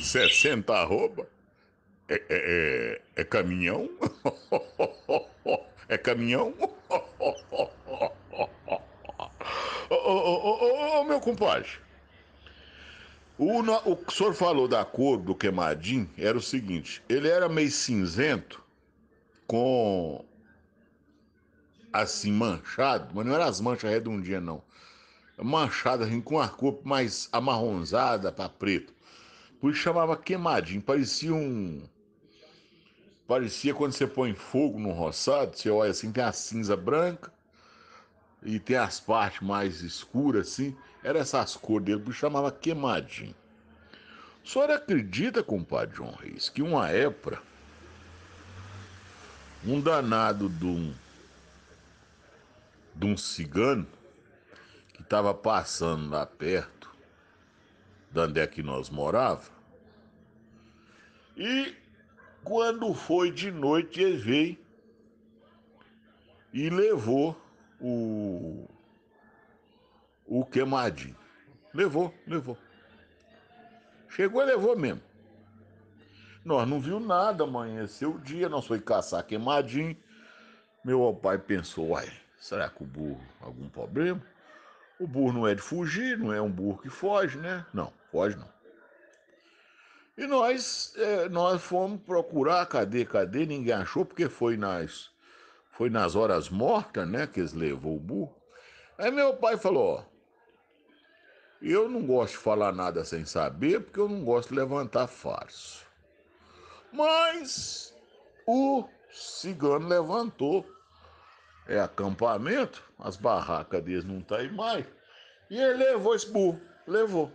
60 arroba? É, é, é, é caminhão? É caminhão? Ô, ô, ô, ô, meu compadre. O, o, o senhor falou da cor do queimadinho, era o seguinte, ele era meio cinzento, com assim, manchado, mas não era as manchas redondinhas, não manchada assim, com a cor mais amarronzada para preto. Por isso chamava queimadinho, parecia um. Parecia quando você põe fogo no roçado, você olha assim, tem a cinza branca e tem as partes mais escuras assim. Era essas cores dele, por isso chamava queimadinho. O senhor acredita, compadre João Reis, que uma época um danado de um, de um cigano estava passando lá perto, de onde é que nós morava. E quando foi de noite, ele veio e levou o, o queimadinho. Levou, levou. Chegou e levou mesmo. Nós não viu nada, amanheceu o dia, nós foi caçar queimadinho. Meu pai pensou, uai, será que o burro algum problema? O burro não é de fugir, não é um burro que foge, né? Não, foge não. E nós, é, nós fomos procurar, cadê, cadê? Ninguém achou, porque foi nas, foi nas horas mortas, né? Que eles levou o burro. Aí meu pai falou, ó, eu não gosto de falar nada sem saber, porque eu não gosto de levantar falso. Mas o cigano levantou é acampamento, as barracas deles não tá aí mais. E ele levou esse burro, levou.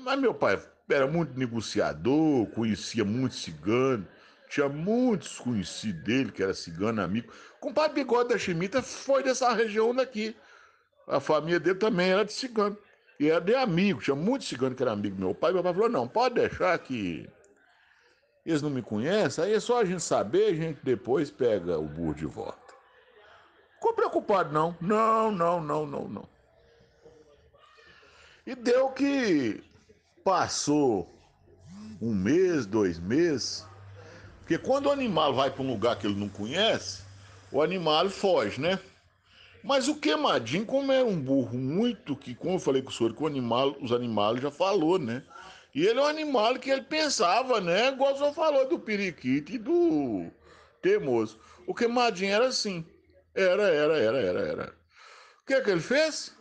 Mas meu pai era muito negociador, conhecia muito cigano, tinha muitos conhecidos dele, que era cigano, amigo. O compadre Bigode da Chimita foi dessa região daqui. A família dele também era de cigano. E era de amigo, tinha muito cigano que era amigo meu pai. Meu pai falou: não, pode deixar que eles não me conhecem, aí é só a gente saber, a gente depois pega o burro de volta. Ficou preocupado, não? Não, não, não, não, não. E deu que passou um mês, dois meses, porque quando o animal vai para um lugar que ele não conhece, o animal foge, né? Mas o queimadinho, como era um burro muito que, como eu falei com o senhor, que o animal, os animais já falou, né? E ele é um animal que ele pensava, né? Igual só falou do periquito e do teimoso. O queimadinho era assim. Era, era, era, era, era. O que é que ele fez?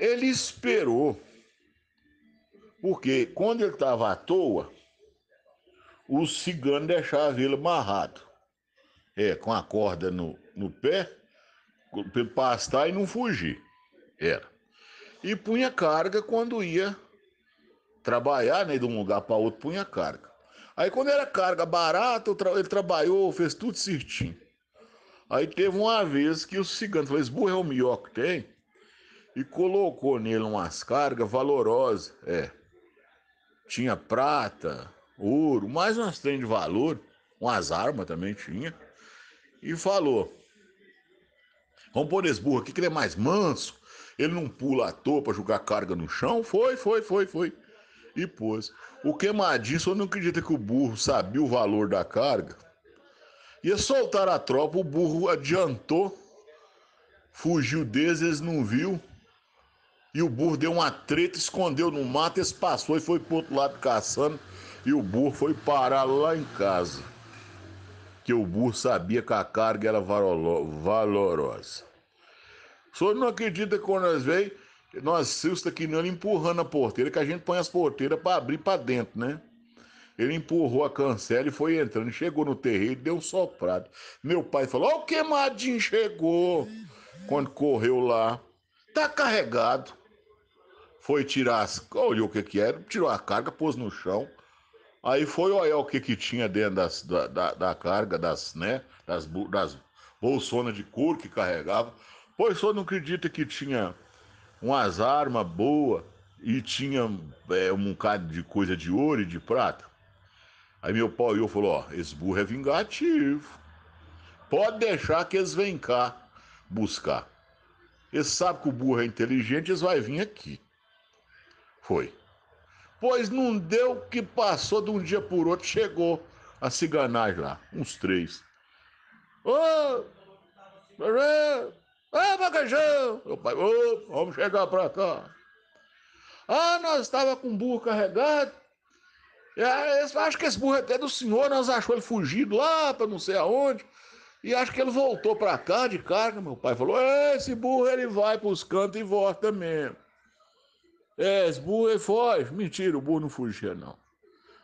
Ele esperou. Porque quando ele estava à toa, o cigano deixava ele amarrado. É, com a corda no, no pé, para pastar e não fugir. Era. E punha carga quando ia trabalhar, né, de um lugar para outro, punha carga. Aí quando era carga barata, ele trabalhou, fez tudo certinho. Aí teve uma vez que o cigano falou, é o melhor que tem e colocou nele umas cargas valorosas. É. Tinha prata, ouro, mais umas trem de valor, umas armas também tinha. E falou: Vamos pôr nesse burro aqui que ele é mais manso. Ele não pula à toa para jogar carga no chão. Foi, foi, foi, foi e pôs. O queimadinho só não acredita que o burro sabia o valor da carga. Ia soltar a tropa, o burro adiantou, fugiu deles, eles não viu. E o burro deu uma treta, escondeu no mato, eles passou e foi pro outro lado caçando. E o burro foi parar lá em casa. Que o burro sabia que a carga era valorosa. Só não acredita que quando nós veio, nós, Silvio ele empurrando a porteira, que a gente põe as porteiras para abrir para dentro, né? Ele empurrou a cancela e foi entrando. Chegou no terreiro, deu um soprado. Meu pai falou: Ó, o queimadinho chegou. Quando correu lá, tá carregado. Foi tirar as. Olhou o que que era, tirou a carga, pôs no chão. Aí foi olhar o que que tinha dentro das, da, da, da carga, das, né? Das, das bolsonas de couro que carregava. Pois só não acredita que tinha umas armas boas e tinha é, um bocado de coisa de ouro e de prata. Aí meu pau e eu falou, ó, esse burro é vingativo. Pode deixar que eles vêm cá buscar. Eles sabem que o burro é inteligente, eles vão vir aqui. Foi. Pois não deu que passou de um dia por outro, chegou a ciganagem lá, uns três. Ô! Oh, ah, Bacajão! Meu pai, vamos chegar para cá. Ah, nós estava com o burro carregado. E aí, acho que esse burro é até do senhor, nós achou ele fugido lá para não sei aonde. E acho que ele voltou para cá de carga. Meu pai falou: é, esse burro ele vai pros cantos e volta mesmo. É, esse burro ele foge. Mentira, o burro não fugia, não.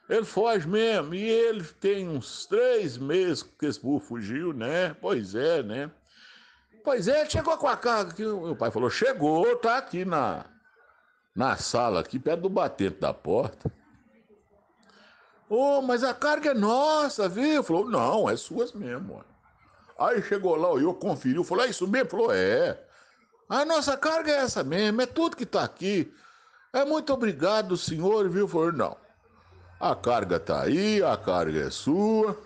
Ele foge mesmo. E ele tem uns três meses que esse burro fugiu, né? Pois é, né? Pois é, chegou com a carga aqui. Meu pai falou: chegou, tá aqui na, na sala, aqui perto do batente da porta. Ô, oh, mas a carga é nossa, viu? Falou: não, é suas mesmo. Aí chegou lá, eu conferiu, falou: ah, é isso mesmo? Falou: é. A nossa carga é essa mesmo, é tudo que tá aqui. É muito obrigado, senhor, viu? Falou: não. A carga tá aí, a carga é sua.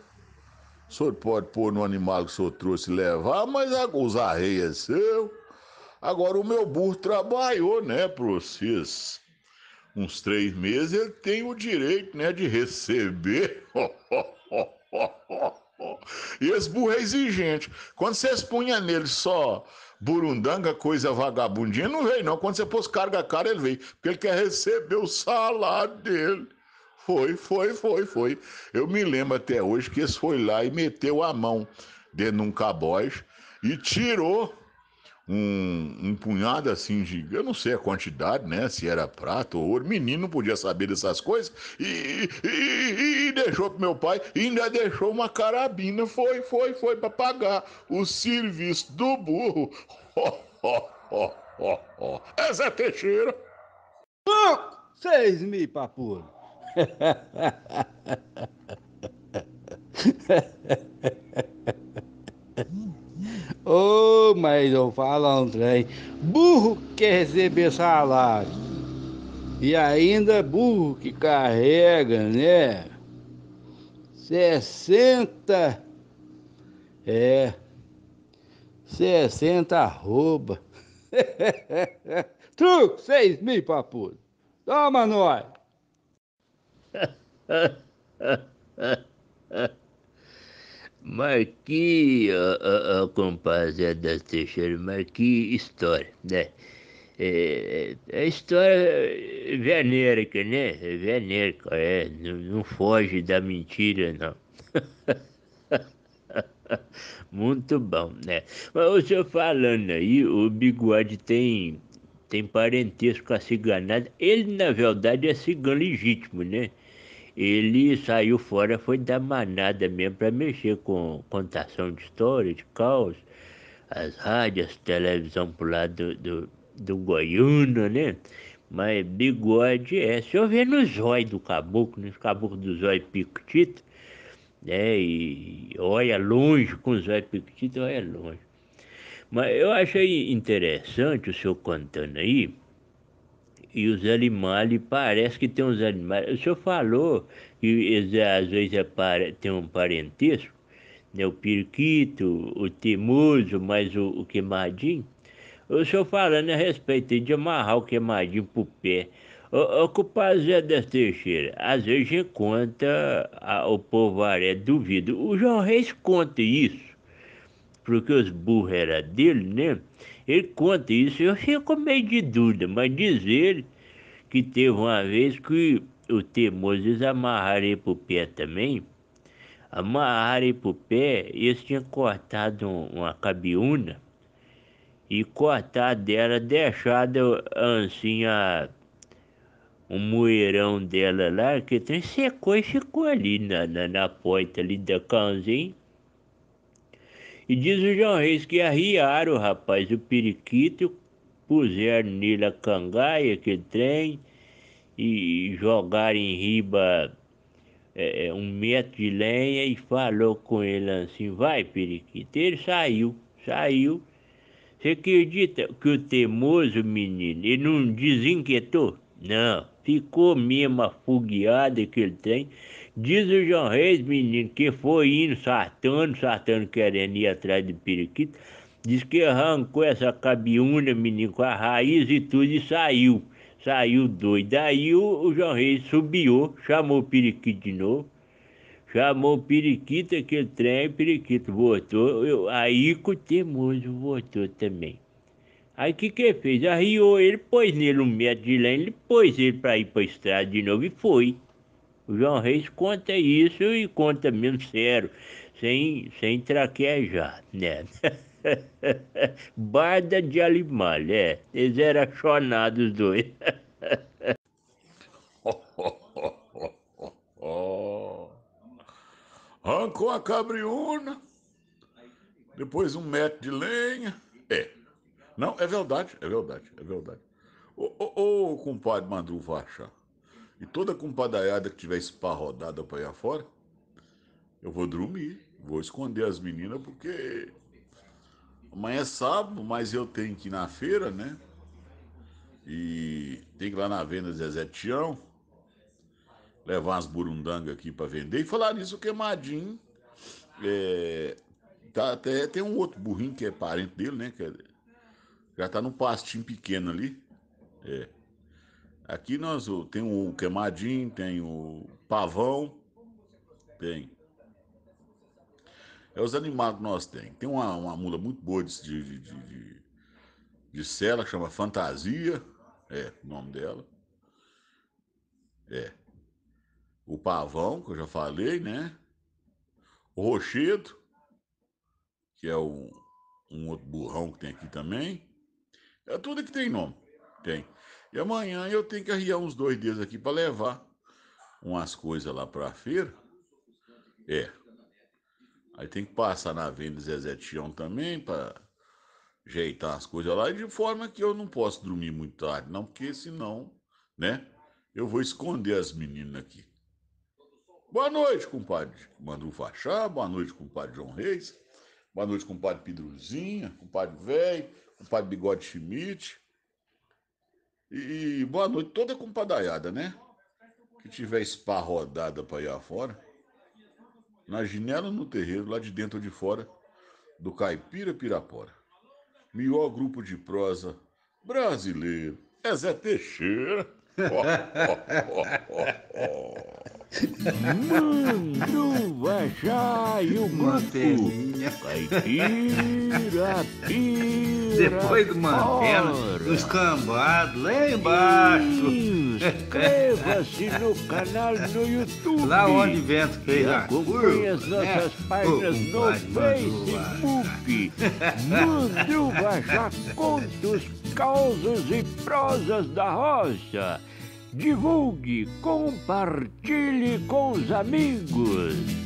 O senhor pode pôr no animal que o senhor trouxe levar, mas os arreios é seu. Agora, o meu burro trabalhou, né, para vocês uns três meses, ele tem o direito né, de receber. e esse burro é exigente. Quando vocês punham nele só burundanga, coisa vagabundinha, não veio não. Quando você pôs carga cara, ele veio. Porque ele quer receber o salário dele. Foi, foi, foi, foi. Eu me lembro até hoje que esse foi lá e meteu a mão dentro de um cabóis e tirou um, um, punhado assim de, eu não sei a quantidade, né? Se era prato ou ouro, menino podia saber dessas coisas, e, e, e deixou pro meu pai, e ainda deixou uma carabina, foi, foi, foi, para pagar o serviço do burro. Ó, ó, ó, ó, ó. Essa é Teixeira. Pouco! Seis mil, papo oh, mas eu falo um trem. Burro que receber salário. E ainda é burro que carrega, né? 60 é 60 arroba. Truco, seis mil, papudo. Toma nós. mas que, ó, ó, compadre é Teixeira, mas que história, né? É, é, é história venérica, né? Venérica, é, é, não, não foge da mentira, não. Muito bom, né? Mas o senhor falando aí, o bigode tem, tem parentesco com a ciganada. Ele, na verdade, é cigano legítimo, né? ele saiu fora, foi da manada mesmo, para mexer com contação de história, de caos, as rádios, televisão pro lado do, do, do Goiânia, né? Mas bigode é, se eu ver no zóio do caboclo, nos caboclos do zóio pico né? E olha longe com o zóio pico olha longe. Mas eu achei interessante o senhor contando aí, e os animais, parece que tem uns animais. O senhor falou que eles, às vezes é para, tem um parentesco, né? o periquito, o temuso, mais o, o queimadinho. O senhor falando a respeito de amarrar o queimadinho para o pé. Ocupar Zé das Teixeira, às vezes conta a, o povo aré duvido. O João Reis conta isso, porque os burros eram dele, né? Ele conta isso, eu fico meio de dúvida, mas diz ele que teve uma vez que o Temoses amarraram ele pro pé também, amarraram ele pro pé, eles tinham cortado uma cabiúna e cortado dela, deixado assim a um moeirão dela lá, que secou e ficou ali na, na, na porta ali da cãozinha. E diz o João Reis que arriaram, rapaz, o periquito, puseram nele a cangaia, aquele trem, e jogaram em riba é, é, um metro de lenha e falou com ele assim, vai periquito. Ele saiu, saiu. Você acredita que o teimoso menino, ele não desinquietou? Não. Ficou mesmo afogueado aquele trem. Diz o João Reis, menino, que foi indo, sartando, sartando, querendo ir atrás do periquito. Diz que arrancou essa cabiúna, menino, com a raiz e tudo e saiu. Saiu doido. Daí o, o João Reis subiu, chamou o periquito de novo. Chamou o periquito, aquele trem, o periquito voltou. Eu, aí com o temoso voltou também. Aí o que que ele fez? Arriou ele, pôs nele um metro de lenha, ele pôs ele para ir para estrada de novo e foi. O João Reis conta isso e conta mesmo sério, sem, sem traquejar, né? Barda de alimalha, é. Eles eram achonados os dois. Arrancou a cabriuna, depois um metro de lenha. É, não, é verdade, é verdade, é verdade. Ô, ô, ô compadre Mandru Vacha, e toda compadaiada que tiver esparrodada para ir afora, eu vou dormir, vou esconder as meninas, porque amanhã é sábado, mas eu tenho que ir na feira, né? E tem que ir lá na venda Zezé Tião, levar as burundangas aqui para vender. E falar nisso, o queimadinho. É, tá, até, tem um outro burrinho que é parente dele, né? Que é, já tá num pastinho pequeno ali. É. Aqui nós tem o queimadinho, tem o pavão, tem. É os animados que nós tem. Tem uma, uma mula muito boa de, de, de, de, de cela, que chama Fantasia, é o nome dela. É. O pavão, que eu já falei, né? O rochedo, que é um, um outro burrão que tem aqui também. É tudo que tem nome. Tem. E amanhã eu tenho que arriar uns dois dias aqui para levar umas coisas lá para a feira. É. Aí tem que passar na venda Zezé Tião também para ajeitar as coisas lá, de forma que eu não posso dormir muito tarde, não, porque senão, né? Eu vou esconder as meninas aqui. Boa noite, compadre Mandu Fachá, boa noite, compadre João Reis, boa noite, compadre Pedrozinha, compadre Velho o padre Bigode Schmidt. E, boa noite toda com compadaiada, né? Que tiver spa rodada para ir afora. Na janela no terreiro, lá de dentro ou de fora, do Caipira Pirapora. Melhor grupo de prosa brasileiro. É Zé Teixeira. Oh, oh, oh, Mano, vai o vai Caipira, pira, Depois do Mantela, os cambados lá embaixo. Inscreva-se no canal no YouTube. Lá onde vento fez a Acompanhe as né? nossas páginas no Facebook. Mande o Bajá contos, causas e prosas da rocha divulgue, compartilhe com os amigos.